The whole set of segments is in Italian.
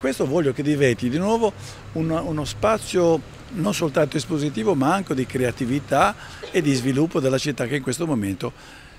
Questo voglio che diventi di nuovo un, uno spazio non soltanto espositivo ma anche di creatività e di sviluppo della città che in questo momento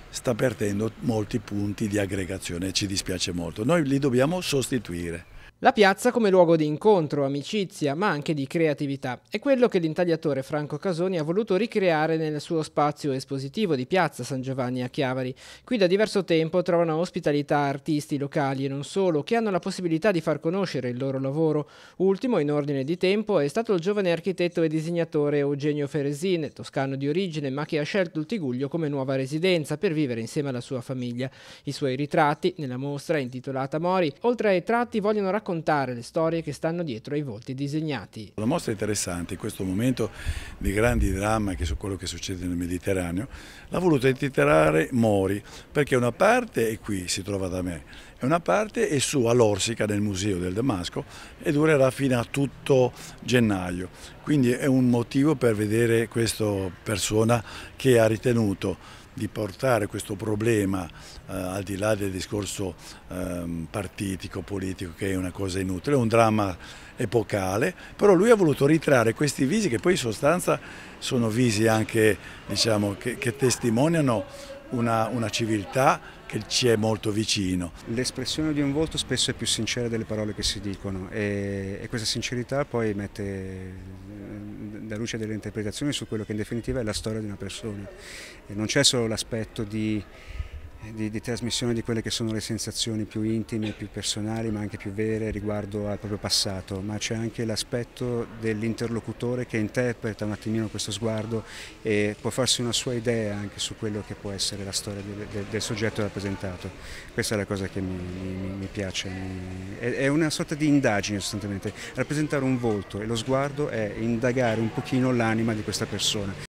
sta perdendo molti punti di aggregazione e ci dispiace molto. Noi li dobbiamo sostituire. La piazza come luogo di incontro, amicizia, ma anche di creatività. È quello che l'intagliatore Franco Casoni ha voluto ricreare nel suo spazio espositivo di Piazza San Giovanni a Chiavari. Qui da diverso tempo trovano ospitalità artisti locali e non solo, che hanno la possibilità di far conoscere il loro lavoro. Ultimo, in ordine di tempo, è stato il giovane architetto e disegnatore Eugenio Feresin, toscano di origine, ma che ha scelto il Tiguglio come nuova residenza per vivere insieme alla sua famiglia. I suoi ritratti, nella mostra intitolata Mori, oltre ai tratti vogliono raccontare raccontare le storie che stanno dietro ai volti disegnati. La mostra è interessante, in questo momento di grandi dramma che su quello che succede nel Mediterraneo, l'ha voluta intitolare Mori, perché una parte è qui, si trova da me, è una parte e su all'Orsica nel Museo del Damasco e durerà fino a tutto gennaio. Quindi è un motivo per vedere questa persona che ha ritenuto di portare questo problema eh, al di là del discorso eh, partitico, politico, che è una cosa inutile, è un dramma epocale, però lui ha voluto ritrarre questi visi che poi in sostanza sono visi anche diciamo, che, che testimoniano una, una civiltà che ci è molto vicino. L'espressione di un volto spesso è più sincera delle parole che si dicono e, e questa sincerità poi mette eh, da luce delle interpretazioni su quello che in definitiva è la storia di una persona. E non c'è solo l'aspetto di di, di, trasmissione di quelle che sono le sensazioni più intime, più personali, ma anche più vere riguardo al proprio passato, ma c'è anche l'aspetto dell'interlocutore che interpreta un attimino questo sguardo e può farsi una sua idea anche su quello che può essere la storia del, del, del soggetto rappresentato. Questa è la cosa che mi, mi, mi piace, è, è, una sorta di indagine sostanzialmente, rappresentare un volto e lo sguardo è indagare un pochino l'anima di questa persona.